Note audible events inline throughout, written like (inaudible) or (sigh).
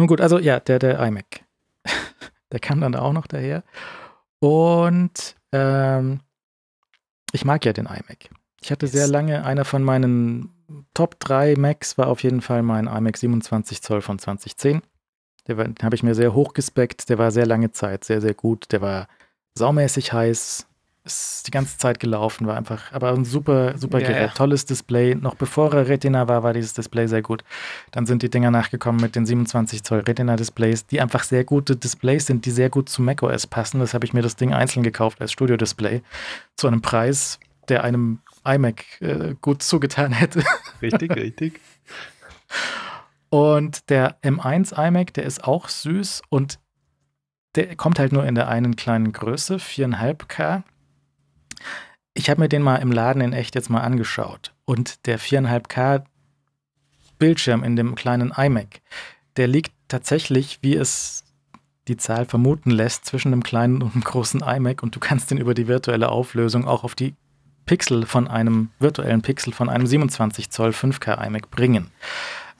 Nun gut, also ja, der, der iMac. (laughs) der kam dann auch noch daher. Und ähm, ich mag ja den iMac. Ich hatte sehr lange, einer von meinen Top 3 Macs war auf jeden Fall mein iMac 27 Zoll von 2010. Der war, den habe ich mir sehr hoch gespeckt. Der war sehr lange Zeit sehr, sehr gut. Der war saumäßig heiß ist die ganze Zeit gelaufen, war einfach, aber ein super, super ja, Gerät. Ja. Tolles Display. Noch bevor er Retina war, war dieses Display sehr gut. Dann sind die Dinger nachgekommen mit den 27 Zoll Retina-Displays, die einfach sehr gute Displays sind, die sehr gut zu macOS passen. Das habe ich mir das Ding einzeln gekauft als Studio-Display zu einem Preis, der einem iMac äh, gut zugetan hätte. (laughs) Richtig, richtig. Und der M1 iMac, der ist auch süß und der kommt halt nur in der einen kleinen Größe, 4,5K. Ich habe mir den mal im Laden in echt jetzt mal angeschaut. Und der 4,5K Bildschirm in dem kleinen iMac, der liegt tatsächlich, wie es die Zahl vermuten lässt, zwischen einem kleinen und einem großen iMac und du kannst den über die virtuelle Auflösung auch auf die Pixel von einem virtuellen Pixel von einem 27 Zoll 5K iMac bringen.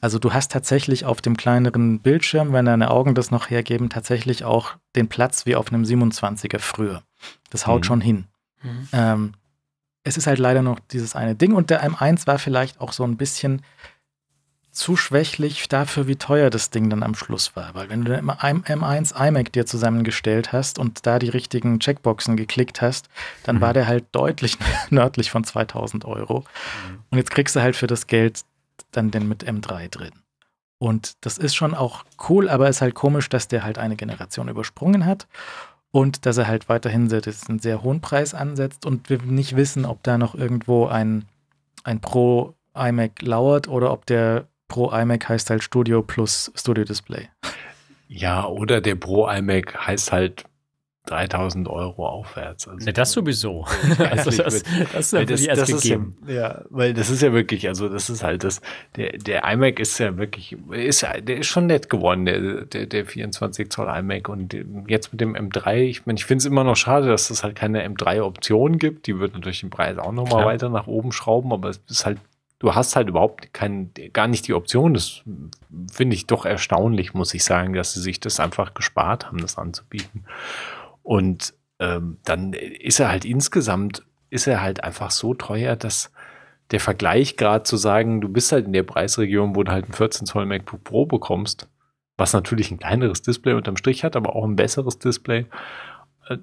Also du hast tatsächlich auf dem kleineren Bildschirm, wenn deine Augen das noch hergeben, tatsächlich auch den Platz wie auf einem 27er früher. Das haut mhm. schon hin. Mhm. Ähm, es ist halt leider noch dieses eine Ding und der M1 war vielleicht auch so ein bisschen zu schwächlich dafür, wie teuer das Ding dann am Schluss war. Weil wenn du dann M1 iMac dir zusammengestellt hast und da die richtigen Checkboxen geklickt hast, dann mhm. war der halt deutlich (laughs) nördlich von 2000 Euro. Mhm. Und jetzt kriegst du halt für das Geld dann den mit M3 drin. Und das ist schon auch cool, aber ist halt komisch, dass der halt eine Generation übersprungen hat und dass er halt weiterhin einen sehr hohen Preis ansetzt und wir nicht wissen, ob da noch irgendwo ein, ein Pro iMac lauert oder ob der Pro iMac heißt halt Studio plus Studio Display. Ja, oder der Pro iMac heißt halt 3000 Euro aufwärts. Also ne, (laughs) ja, das sowieso. also das, das, das, das, erst das gegeben. Ist ja, ja, weil das ist ja wirklich, also das ist halt das, der, der iMac ist ja wirklich, ist, der ist schon nett geworden, der, der, der 24 Zoll iMac und jetzt mit dem M3, ich meine, ich finde es immer noch schade, dass es halt keine M3-Option gibt, die wird natürlich den Preis auch nochmal weiter nach oben schrauben, aber es ist halt du hast halt überhaupt kein, gar nicht die Option. Das finde ich doch erstaunlich, muss ich sagen, dass sie sich das einfach gespart haben, das anzubieten. Und ähm, dann ist er halt insgesamt, ist er halt einfach so teuer, dass der Vergleich gerade zu sagen, du bist halt in der Preisregion, wo du halt ein 14 Zoll MacBook Pro bekommst, was natürlich ein kleineres Display unterm Strich hat, aber auch ein besseres Display. Äh,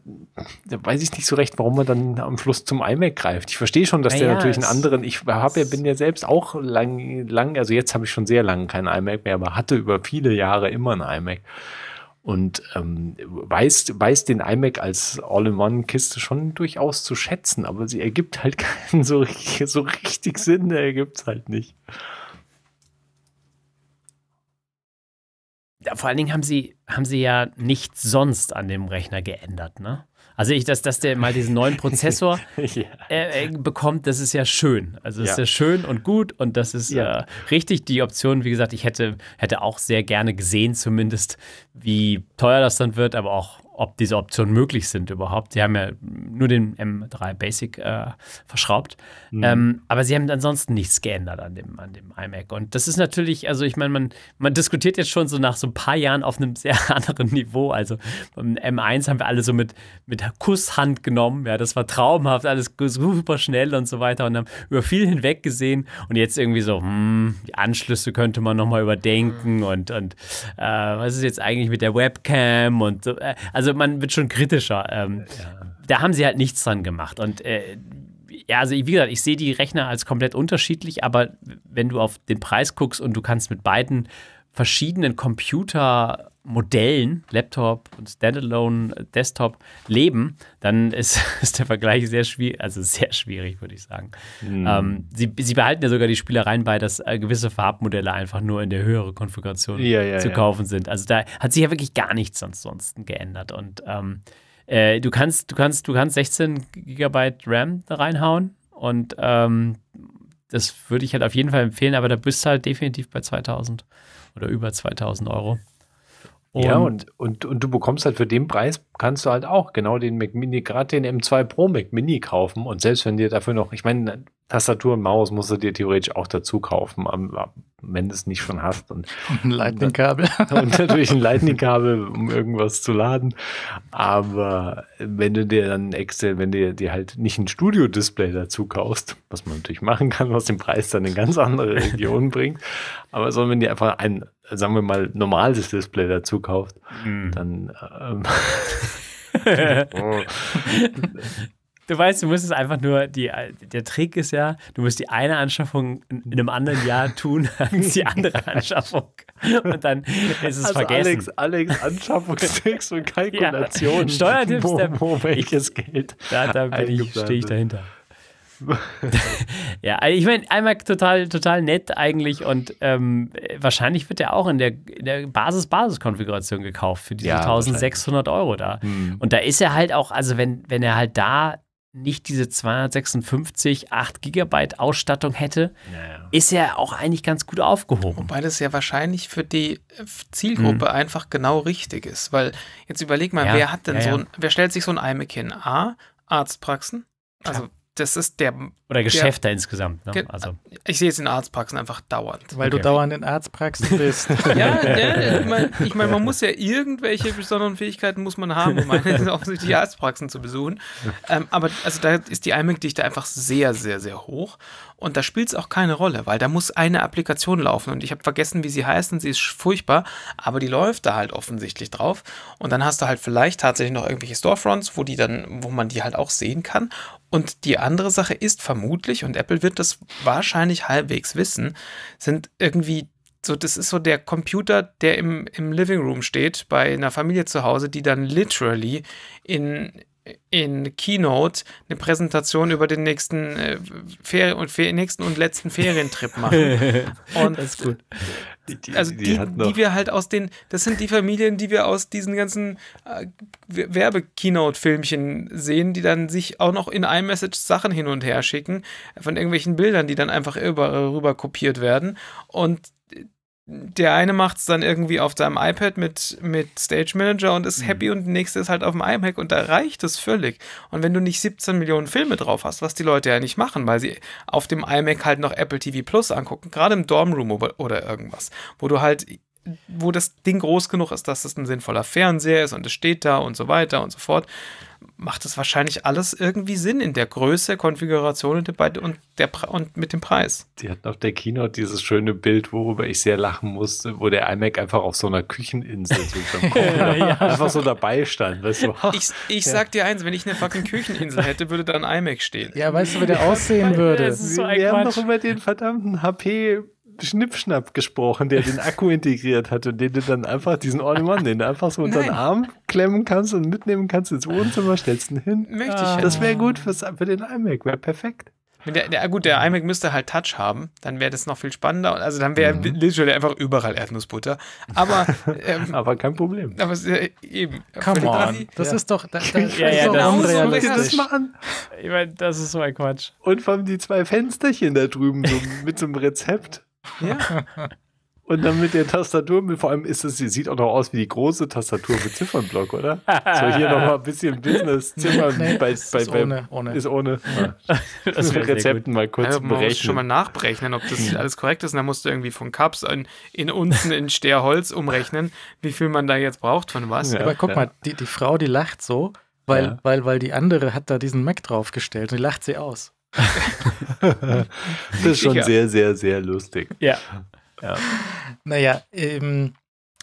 da weiß ich nicht so recht, warum man dann am Schluss zum iMac greift. Ich verstehe schon, dass Na der natürlich einen anderen, ich hab ja, bin ja selbst auch lang, lang also jetzt habe ich schon sehr lange keinen iMac mehr, aber hatte über viele Jahre immer einen iMac und ähm, weiß, weiß den iMac als All-in-One-Kiste schon durchaus zu schätzen, aber sie ergibt halt (laughs) keinen so, so richtig Sinn, der ergibt es halt nicht. Ja, vor allen Dingen haben sie, haben sie ja nichts sonst an dem Rechner geändert, ne? Also ich, dass, dass der mal diesen neuen (laughs) Prozessor ja. Äh, äh, bekommt, das ist ja schön. Also das ja. ist ja schön und gut und das ist ja. äh, richtig die Option. Wie gesagt, ich hätte, hätte auch sehr gerne gesehen zumindest, wie teuer das dann wird, aber auch ob diese Optionen möglich sind überhaupt. Sie haben ja nur den M3 Basic äh, verschraubt. Mhm. Ähm, aber sie haben ansonsten nichts geändert an dem, an dem iMac. Und das ist natürlich, also ich meine, man, man diskutiert jetzt schon so nach so ein paar Jahren auf einem (laughs) sehr anderen Niveau. Also beim M1 haben wir alle so mit, mit Kusshand genommen. Ja, das war traumhaft, alles super schnell und so weiter und haben über viel hinweg gesehen. Und jetzt irgendwie so, hm, die Anschlüsse könnte man nochmal überdenken mhm. und, und äh, was ist jetzt eigentlich mit der Webcam und so. Äh, also also man wird schon kritischer. Ähm, ja. Da haben sie halt nichts dran gemacht. Und äh, ja, also wie gesagt, ich sehe die Rechner als komplett unterschiedlich, aber wenn du auf den Preis guckst und du kannst mit beiden verschiedenen Computer Modellen, Laptop und Standalone äh, Desktop leben, dann ist, (laughs) ist der Vergleich sehr schwierig, also sehr schwierig, würde ich sagen. Mhm. Ähm, sie, sie behalten ja sogar die Spielereien bei, dass äh, gewisse Farbmodelle einfach nur in der höheren Konfiguration ja, ja, zu kaufen ja. sind. Also da hat sich ja wirklich gar nichts ansonsten geändert. Und ähm, äh, du kannst, du kannst, du kannst 16 GB RAM da reinhauen und ähm, das würde ich halt auf jeden Fall empfehlen, aber da bist du halt definitiv bei 2000 oder über 2000 Euro. Und ja, und, und, und du bekommst halt für den Preis kannst du halt auch genau den Mac Mini, gerade den M2 Pro Mac Mini kaufen und selbst wenn dir dafür noch, ich meine, Tastatur und Maus musst du dir theoretisch auch dazu kaufen, wenn du es nicht schon hast. Und, (laughs) und ein Lightning-Kabel. (laughs) und natürlich ein (laughs) Lightning-Kabel, um irgendwas zu laden. Aber wenn du dir dann Excel, wenn du dir halt nicht ein Studio-Display dazu kaufst, was man natürlich machen kann, was den Preis dann in ganz andere Regionen bringt, aber sondern wenn dir einfach ein, sagen wir mal, normales Display dazu kauft, mm. dann ähm, Du weißt, du musst es einfach nur, die, der Trick ist ja, du musst die eine Anschaffung in einem anderen Jahr tun als die andere Anschaffung. Und dann ist es also vergessen. Alex, Alex, Anschaffungstricks und (laughs) Kalkulationen. Ja, Steuertipps, wo, wo welches Geld. Da, da stehe ich dahinter. (laughs) ja, also ich meine, einmal total, total nett eigentlich und ähm, wahrscheinlich wird der auch in der, in der Basis-Basis-Konfiguration gekauft für diese ja, 1600 Euro da. Hm. Und da ist er halt auch, also wenn, wenn er halt da nicht diese 256 8 Gigabyte Ausstattung hätte, naja. ist er auch eigentlich ganz gut aufgehoben. Wobei das ja wahrscheinlich für die äh, Zielgruppe mhm. einfach genau richtig ist, weil jetzt überleg mal, ja, wer hat denn ja, so ein, wer stellt sich so ein iMac hin? A, Arztpraxen, also das ist der. Oder Geschäfte der, insgesamt. Ne? also. Ich sehe es in Arztpraxen einfach dauernd. Weil okay. du dauernd in Arztpraxen bist. (laughs) ja, ja, (laughs) ich meine, ich mein, man muss ja irgendwelche besonderen Fähigkeiten muss man haben, um (laughs) offensichtlich Arztpraxen zu besuchen. Ähm, aber also da ist die imac einfach sehr, sehr, sehr hoch. Und da spielt es auch keine Rolle, weil da muss eine Applikation laufen. Und ich habe vergessen, wie sie heißt und sie ist furchtbar, aber die läuft da halt offensichtlich drauf. Und dann hast du halt vielleicht tatsächlich noch irgendwelche Storefronts, wo die dann, wo man die halt auch sehen kann. Und die andere Sache ist vermutlich, und Apple wird das wahrscheinlich halbwegs wissen, sind irgendwie so, das ist so der Computer, der im, im Living Room steht, bei einer Familie zu Hause, die dann literally in, in Keynote eine Präsentation über den nächsten, äh, Fer und, Fer nächsten und letzten Ferientrip (laughs) machen. und das ist gut. Die, die, also die, die, die wir halt aus den, das sind die Familien, die wir aus diesen ganzen äh, Werbe-Keynote-Filmchen sehen, die dann sich auch noch in iMessage Sachen hin und her schicken, äh, von irgendwelchen Bildern, die dann einfach über, rüber kopiert werden. Und der eine macht es dann irgendwie auf seinem iPad mit, mit Stage Manager und ist mhm. happy und der nächste ist halt auf dem iMac und da reicht es völlig. Und wenn du nicht 17 Millionen Filme drauf hast, was die Leute ja nicht machen, weil sie auf dem iMac halt noch Apple TV Plus angucken, gerade im Dormroom oder irgendwas, wo du halt, wo das Ding groß genug ist, dass es ein sinnvoller Fernseher ist und es steht da und so weiter und so fort macht es wahrscheinlich alles irgendwie Sinn in der Größe, Konfiguration und, der, und, der, und mit dem Preis. Die hatten auf der Keynote dieses schöne Bild, worüber ich sehr lachen musste, wo der iMac einfach auf so einer Kücheninsel (laughs) ja, ja. einfach so dabei stand. Weißt du? ich, ich ja. sag dir eins, wenn ich eine fucking Kücheninsel hätte, würde da ein iMac stehen. Ja, weißt du, wie der aussehen würde? Das so Wir haben doch immer den verdammten HP Schnippschnapp gesprochen, der den Akku integriert hat und den du dann einfach, diesen all in den du einfach so unter Nein. den Arm klemmen kannst und mitnehmen kannst ins Wohnzimmer, stellst ihn hin. Möchte ah. ich. Das wäre gut fürs, für den iMac, wäre perfekt. Der, der, gut, der iMac müsste halt Touch haben, dann wäre das noch viel spannender. Also dann wäre mhm. literally einfach überall Erdnussbutter. Aber, (laughs) ähm, aber kein Problem. Aber äh, eben. Come on. Das ja. ist doch. Da, da, ja, ja, das, ist so das machen. Ich meine, das ist so ein Quatsch. Und vor allem die zwei Fensterchen da drüben so mit so einem Rezept. Ja. (laughs) Und dann mit der Tastatur, vor allem ist es, sie sieht auch noch aus wie die große Tastatur mit Ziffernblock, oder? So hier nochmal ein bisschen Business, Ziffern (laughs) nee, bei, ist, bei, ist ohne, ohne. Ist ohne. Ja. Das wäre Rezepten mal kurz also, berechnen. schon mal nachberechnen, ob das hm. alles korrekt ist. Und dann musst du irgendwie von Cups in, in Unzen in Sterholz umrechnen, wie viel man da jetzt braucht von was. Ja, Aber guck ja. mal, die, die Frau, die lacht so, weil, weil, weil die andere hat da diesen Mac draufgestellt und die lacht sie aus. (laughs) das ist schon ja. sehr, sehr, sehr lustig. Ja. ja. Naja, ähm,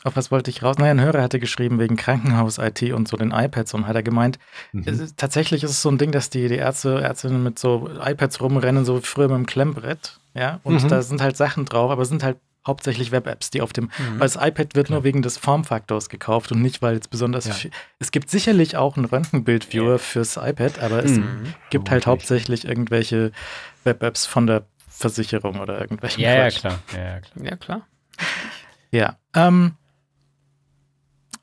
auf was wollte ich raus? Naja, ein Hörer hatte geschrieben wegen Krankenhaus-IT und so den iPads und hat er gemeint, mhm. es, tatsächlich ist es so ein Ding, dass die, die Ärzte, Ärztinnen mit so iPads rumrennen, so früher mit dem Klemmbrett, ja, und mhm. da sind halt Sachen drauf, aber sind halt hauptsächlich Web-Apps, die auf dem. Mhm. Weil das iPad wird Klar. nur wegen des Formfaktors gekauft und nicht, weil es besonders. Ja. Viel, es gibt sicherlich auch einen Röntgenbild-Viewer yeah. fürs iPad, aber mhm. es gibt halt hauptsächlich irgendwelche Web-Apps von der Versicherung oder irgendwelchen. Ja, ja klar. ja, klar. Ja, klar. Ja. Ähm,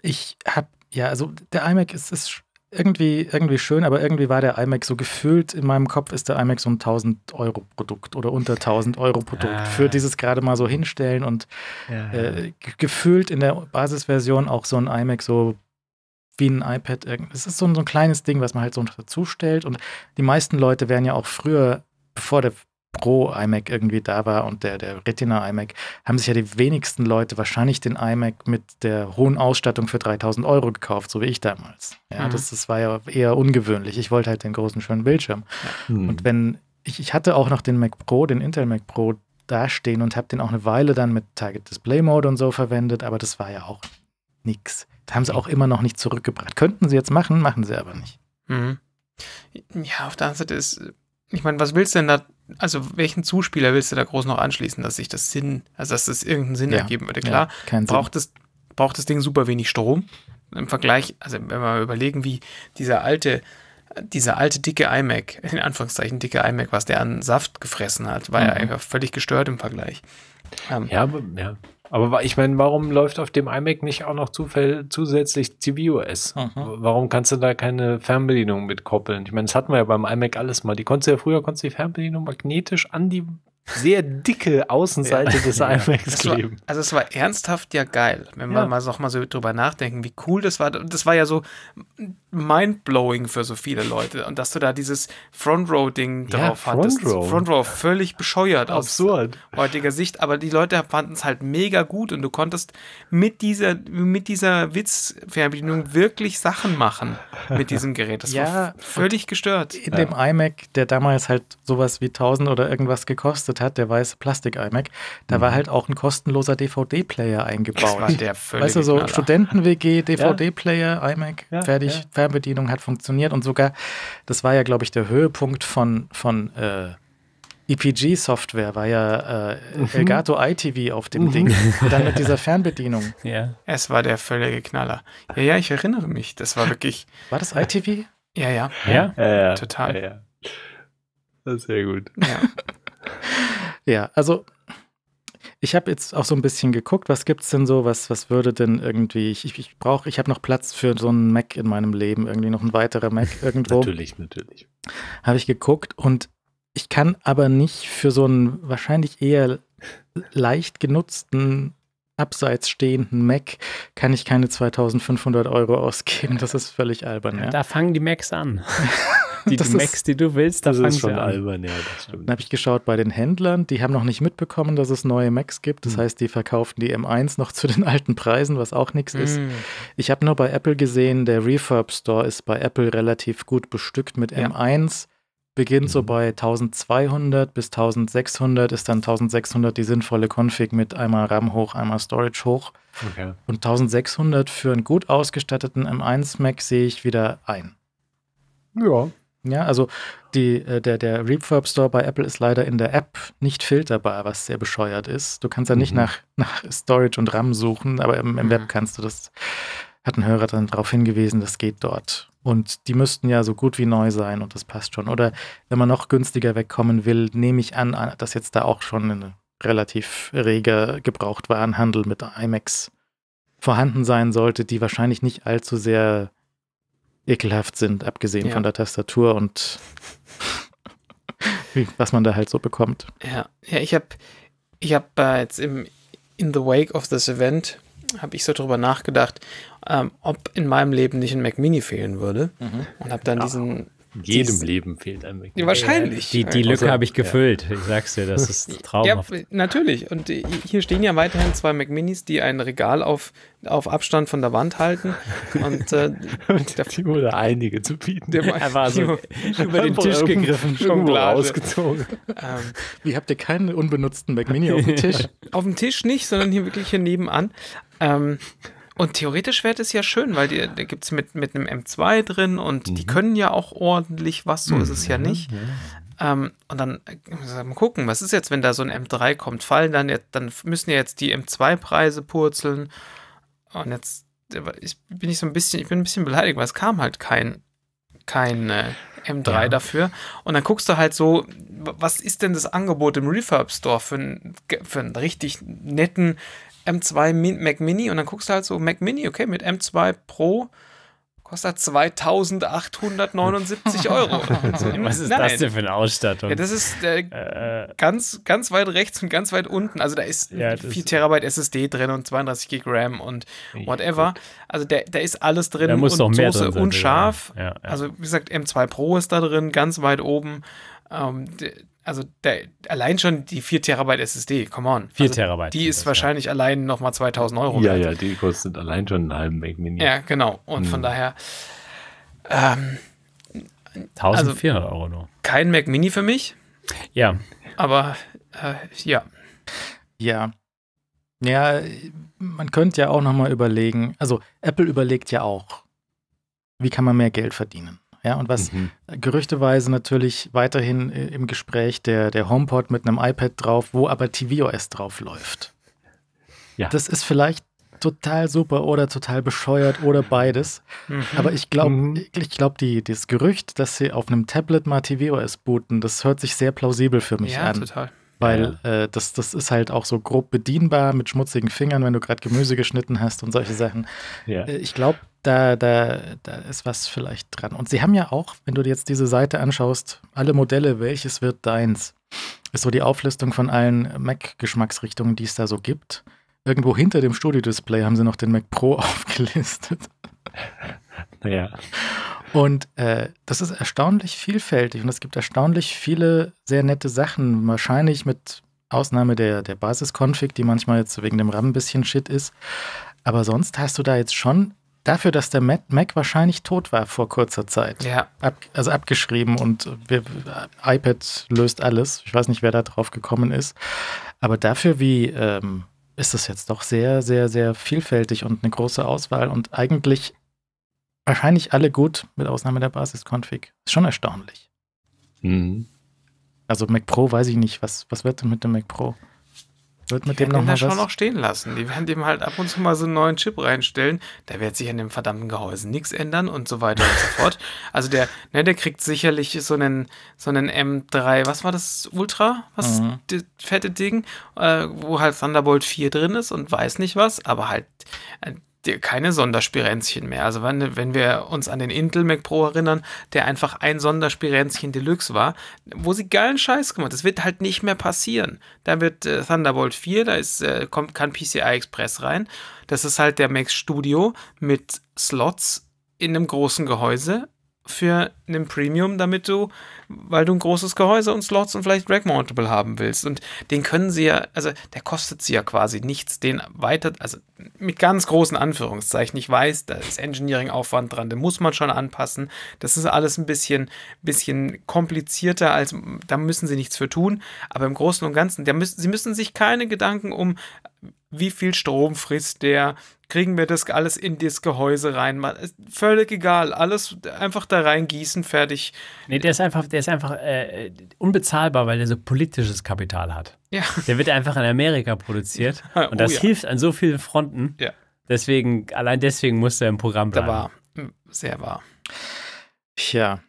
ich habe, ja, also der iMac ist, ist irgendwie, irgendwie schön, aber irgendwie war der iMac so gefühlt, in meinem Kopf ist der iMac so ein 1000-Euro-Produkt oder unter 1000-Euro-Produkt ah. für dieses gerade mal so hinstellen und ja. äh, gefühlt in der Basisversion auch so ein iMac so wie ein iPad. Es ist so ein, so ein kleines Ding, was man halt so dazu stellt und die meisten Leute wären ja auch früher, bevor der Pro iMac irgendwie da war und der, der Retina iMac, haben sich ja die wenigsten Leute wahrscheinlich den iMac mit der hohen Ausstattung für 3000 Euro gekauft, so wie ich damals. Ja, mhm. das, das war ja eher ungewöhnlich. Ich wollte halt den großen, schönen Bildschirm. Mhm. Und hm. wenn ich, ich hatte auch noch den Mac Pro, den Intel Mac Pro dastehen und habe den auch eine Weile dann mit Target Display Mode und so verwendet, aber das war ja auch nix. Da haben sie auch immer noch nicht zurückgebracht. Könnten sie jetzt machen, machen sie aber nicht. Mhm. Ja, auf der anderen Seite ist, ich meine, was willst du denn da also welchen Zuspieler willst du da groß noch anschließen, dass sich das Sinn, also dass das irgendeinen Sinn ja. ergeben würde? Klar, ja, braucht, Sinn. Das, braucht das Ding super wenig Strom. Im Vergleich, also wenn wir überlegen, wie dieser alte, dieser alte dicke iMac, in Anführungszeichen dicke iMac, was der an Saft gefressen hat, war mhm. ja einfach völlig gestört im Vergleich. Ähm, ja, aber, ja. Aber ich meine, warum läuft auf dem iMac nicht auch noch zusätzlich tvOS? Mhm. Warum kannst du da keine Fernbedienung mit koppeln? Ich meine, das hatten wir ja beim iMac alles mal. Die konntest du ja früher konntest du die Fernbedienung magnetisch an die sehr dicke Außenseite ja. des IMAX ja. kleben. also es war ernsthaft ja geil, wenn ja. wir mal noch mal so drüber nachdenken, wie cool das war. Das war ja so mindblowing für so viele Leute und dass du da dieses Front Row Ding drauf Front hattest. Row. Front Row völlig bescheuert Absurd. aus heutiger Sicht, aber die Leute fanden es halt mega gut und du konntest mit dieser mit dieser Witzfernbedienung wirklich Sachen machen mit diesem Gerät. Das war völlig gestört. In dem iMac, der damals halt sowas wie 1000 oder irgendwas gekostet getestet hat, der weiße Plastik-iMac, da mhm. war halt auch ein kostenloser DVD-Player eingebaut. Das der weißt du, so Studenten-WG, DVD-Player, ja. iMac, ja, fertig, ja. Fernbedienung hat funktioniert und sogar, das war ja, glaube ich, der Höhepunkt von, von äh, EPG-Software war ja äh, mhm. Elgato ITV auf dem mhm. Ding. Und dann mit dieser (laughs) Fernbedienung. Ja. Es war der völlige Knaller. Ja, ja, ich erinnere mich. Das war wirklich. War das ITV? Ja, ja. Ja, ja. ja. total. Ja, ja. sehr gut. Ja. Ja, also ich habe jetzt auch so ein bisschen geguckt, was gibt es denn so, was, was würde denn irgendwie, ich, ich brauche, ich habe noch Platz für so einen Mac in meinem Leben, irgendwie noch ein weiterer Mac (laughs) irgendwo. natürlich, natürlich. Habe ich geguckt und ich kann aber nicht für so einen wahrscheinlich eher leicht genutzten, abseits stehenden Mac, kann ich keine 2500 Euro ausgeben. Das ist völlig albern. Ja. Da fangen die Macs an. (laughs) die das Macs, ist, die du willst, da das ist schon an. albern, ja, das stimmt. Dann habe ich geschaut bei den Händlern, die haben noch nicht mitbekommen, dass es neue Macs gibt. Das mhm. heißt, die verkauften die M1 noch (laughs) zu den alten Preisen, was auch nichts mhm. ist. Hm. Ich habe nur bei Apple gesehen, der Refurb Store ist bei Apple relativ gut bestückt mit ja. M1 beginnt so mhm. bei 1200 bis 1600, ist dann 1600 die sinnvolle Config mit einmal RAM hoch, einmal Storage hoch. Okay. Und 1600 für einen gut ausgestatteten M1 Mac sehe ich wieder ein. Ja, ja, also die, äh, der, der Reverb Store bei Apple ist leider in der App nicht filterbar, was sehr bescheuert ist. Du kannst ja nicht mhm. nach, nach Storage und RAM suchen, aber im, im Web mhm. kannst du das. Hat ein Hörer dann darauf hingewiesen, das geht dort. Und die müssten ja so gut wie neu sein und das passt schon. Oder wenn man noch günstiger wegkommen will, nehme ich an, ah, dass jetzt da auch schon ein relativ reger Gebrauchtwarenhandel mit IMAX vorhanden sein sollte, die wahrscheinlich nicht allzu sehr ekelhaft sind, abgesehen ja. von der Tastatur und (laughs) was man da halt so bekommt. Ja, ja ich habe ich hab, äh, jetzt im In the Wake of this Event habe ich so drüber nachgedacht, ähm, ob in meinem Leben nicht ein Mac Mini fehlen würde. Mhm. Und habe dann ja. diesen in jedem das Leben fehlt ein McDonald's. Wahrscheinlich. Die, die Lücke also, habe ich gefüllt. Ja. Ich sag's dir, das ist (laughs) (laughs) traumhaft. Ja, natürlich. Und hier stehen ja weiterhin zwei McMinis, die ein Regal auf, auf Abstand von der Wand halten. Und, äh, (laughs) und der Timo da einige zu bieten. Der er war so über den Tisch gegriffen, schon rausgezogen. Ähm, Wie habt ihr keinen unbenutzten McMini auf dem Tisch? auf dem Tisch nicht, sondern hier wirklich hier nebenan. Ähm, und theoretisch wäre das ja schön, weil die, da gibt es mit, mit einem M2 drin und mhm. die können ja auch ordentlich was, so mhm. ist es ja mhm. nicht. Ähm, und dann äh, mal gucken, was ist jetzt, wenn da so ein M3 kommt? Fallen dann, jetzt, dann müssen ja jetzt die M2-Preise purzeln. Und jetzt ich bin ich so ein bisschen, ich bin ein bisschen beleidigt, weil es kam halt kein, kein äh, M3 ja. dafür. Und dann guckst du halt so, was ist denn das Angebot im Refurb Store für, für einen richtig netten M2 Mac Mini und dann guckst du halt so, Mac Mini, okay, mit M2 Pro kostet 2879 (laughs) Euro. Also, was ist nein. das denn für eine Ausstattung? Ja, das ist äh, äh, äh, ganz, ganz weit rechts und ganz weit unten. Also da ist ja, 4 Terabyte SSD drin und 32 Gig RAM und whatever. Also da, da ist alles drin da muss und noch mehr Soße drin unscharf. Ja, ja. Also wie gesagt, M2 Pro ist da drin, ganz weit oben. Ähm, also der, allein schon die 4 Terabyte SSD, come on. 4 also Terabyte. Die ist wahrscheinlich ja. allein nochmal 2000 Euro. Ja, wert. ja, die kostet allein schon einen halben Mac Mini. Ja, genau. Und hm. von daher. Ähm, 1400 also, Euro nur. Kein Mac Mini für mich. Ja. Aber äh, ja. Ja. Ja, man könnte ja auch nochmal überlegen. Also, Apple überlegt ja auch, wie kann man mehr Geld verdienen? Ja, und was mhm. gerüchteweise natürlich weiterhin äh, im Gespräch der, der HomePod mit einem iPad drauf, wo aber tvOS drauf läuft. Ja. Das ist vielleicht total super oder total bescheuert oder beides. Mhm. Aber ich glaube, mhm. ich glaube, die, das Gerücht, dass sie auf einem Tablet mal tvOS booten, das hört sich sehr plausibel für mich ja, an. Total. Weil äh, das, das ist halt auch so grob bedienbar mit schmutzigen Fingern, wenn du gerade Gemüse geschnitten hast und solche Sachen. Ja. Äh, ich glaube, da, da, da ist was vielleicht dran. Und sie haben ja auch, wenn du dir jetzt diese Seite anschaust, alle Modelle, welches wird deins? Ist so die Auflistung von allen Mac-Geschmacksrichtungen, die es da so gibt. Irgendwo hinter dem Studio-Display haben sie noch den Mac Pro (laughs) aufgelistet. Naja. Und äh, das ist erstaunlich vielfältig und es gibt erstaunlich viele sehr nette Sachen. Wahrscheinlich mit Ausnahme der, der Basis-Config, die manchmal jetzt wegen dem RAM ein bisschen shit ist. Aber sonst hast du da jetzt schon dafür, dass der Mac, Mac wahrscheinlich tot war vor kurzer Zeit. Ja. Ab, also abgeschrieben und wir, iPad löst alles. Ich weiß nicht, wer da drauf gekommen ist. Aber dafür, wie ähm, ist das jetzt doch sehr, sehr, sehr vielfältig und eine große Auswahl und eigentlich wahrscheinlich alle gut, mit Ausnahme der Basis-Config. Ist schon erstaunlich. Mhm. Also Mac Pro weiß ich nicht. Was, was wird denn mit dem Mac Pro? Wird mit die dem nochmal. schon noch stehen lassen. Die werden dem halt ab und zu mal so einen neuen Chip reinstellen. Da wird sich an dem verdammten Gehäuse nichts ändern und so weiter und so (laughs) fort. Also der, ne, der kriegt sicherlich so einen, so einen M3, was war das? Ultra? Was? Mhm. Das fette Ding, äh, wo halt Thunderbolt 4 drin ist und weiß nicht was, aber halt, äh, keine Sonderspirenzchen mehr. Also wenn, wenn wir uns an den Intel Mac Pro erinnern, der einfach ein Sonderspirenzchen Deluxe war, wo sie geilen Scheiß gemacht. Das wird halt nicht mehr passieren. Da wird äh, Thunderbolt 4, da ist, äh, kommt, kann PCI Express rein. Das ist halt der Mac Studio mit Slots in einem großen Gehäuse für einen Premium, damit du weil du ein großes Gehäuse und Slots und vielleicht Rack Mountable haben willst. Und den können sie ja, also der kostet sie ja quasi nichts, den weiter, also mit ganz großen Anführungszeichen. Ich weiß, da ist Engineering-Aufwand dran, den muss man schon anpassen. Das ist alles ein bisschen, bisschen komplizierter, als da müssen sie nichts für tun. Aber im Großen und Ganzen, da müssen, sie müssen sich keine Gedanken um wie viel Strom frisst der, kriegen wir das alles in das Gehäuse rein, man, völlig egal, alles einfach da reingießen, fertig. Nee, der ist einfach, der ist einfach äh, äh, unbezahlbar, weil der so politisches Kapital hat. Ja. Der wird einfach in Amerika produziert (laughs) oh und oh, das ja. hilft an so vielen Fronten. Ja. Deswegen, allein deswegen muss er im Programm bleiben. Da war, sehr wahr. Tja.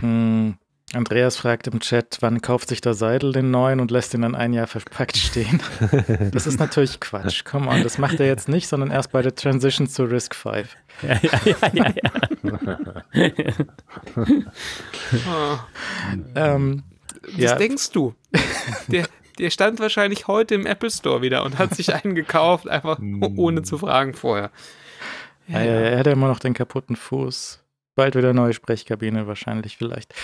Hm. Andreas fragt im Chat, wann kauft sich der Seidel den neuen und lässt ihn dann ein Jahr verpackt stehen. (laughs) Das ist natürlich Quatsch. Come on, das macht er jetzt nicht, sondern erst bei der Transition zu Risk 5. Ja, ja, ja, ja. ja. (laughs) ähm, das ähm, ja. denkst du. Der, der stand wahrscheinlich heute im Apple Store wieder und hat sich einen gekauft, einfach ohne zu fragen vorher. Ja, ja. Er hat immer noch den kaputten Fuß. Bald wieder neue Sprechkabine, wahrscheinlich, vielleicht.